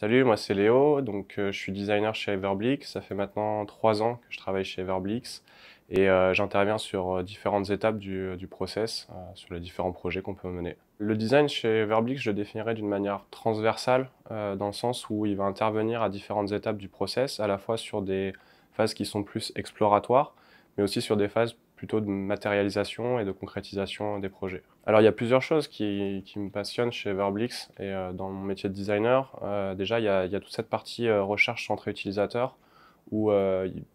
Salut, moi c'est Léo, donc euh, je suis designer chez Everblix. Ça fait maintenant trois ans que je travaille chez Everblix et euh, j'interviens sur euh, différentes étapes du, process, sur les différents projets qu'on peut mener. Le design chez Everblix, je le définirais d'une manière transversale, dans le sens où il va intervenir à différentes étapes du process, à la fois sur des phases qui sont plus exploratoires, mais aussi sur des phases plutôt de matérialisation et de concrétisation des projets. Alors il y a plusieurs choses qui, qui me passionnent chez Verblix et euh, dans mon métier de designer. Euh, déjà, il y, a, toute cette partie euh, recherche centrée utilisateur où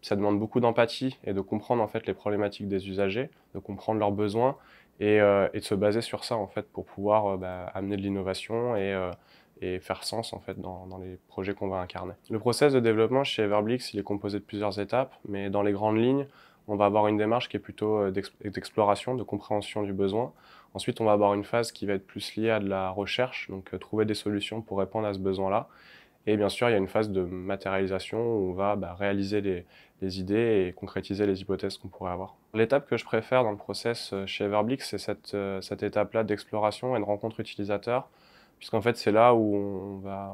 ça demande beaucoup d'empathie et de comprendre en fait les problématiques des usagers, de comprendre leurs besoins et, de se baser sur ça en fait pour pouvoir bah, amener de l'innovation et faire sens en fait dans, dans les projets qu'on va incarner. Le process de développement chez Verblix, il est composé de plusieurs étapes, mais dans les grandes lignes, on va avoir une démarche qui est plutôt euh, d'exploration, de compréhension du besoin. Ensuite, on va avoir une phase qui va être plus liée à de la recherche, donc euh, trouver des solutions pour répondre à ce besoin-là. Et bien sûr, il y a une phase de matérialisation où on va bah, réaliser les, idées et concrétiser les hypothèses qu'on pourrait avoir. L'étape que je préfère dans le process euh, chez Everblick, c'est cette, cette étape-là d'exploration et de rencontre utilisateur, puisqu'en fait, c'est là où on va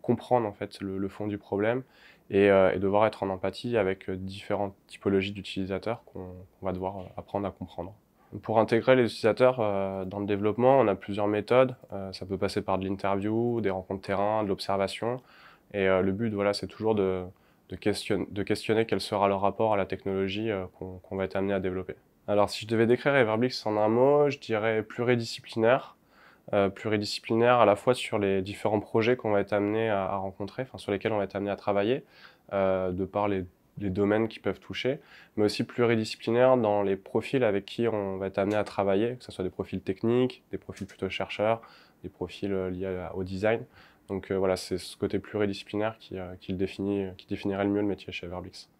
comprendre en fait le, fond du problème euh, et, devoir être en empathie avec euh, différentes typologies d'utilisateurs qu'on va devoir euh, apprendre à comprendre. Pour intégrer les utilisateurs dans le développement, on a plusieurs méthodes. ça peut passer par de l'interview, des rencontres terrain, de l'observation. Et le but, voilà, c'est toujours de, question, de, questionner quel sera leur rapport à la technologie qu'on va être amené à développer. Alors, si je devais décrire Everblix en un mot, je dirais pluridisciplinaire, euh, pluridisciplinaire à la fois sur les différents projets qu'on va être amené à, rencontrer, enfin sur lesquels on va être amené à travailler, euh, de par les, domaines qui peuvent toucher, mais aussi pluridisciplinaire dans les profils avec qui on va être amené à travailler, que ce soit des profils techniques, des profils plutôt chercheurs, des profils euh, liés au design. Donc voilà, c'est ce côté pluridisciplinaire qui, le définit, qui définirait le mieux le métier chez VerbiX.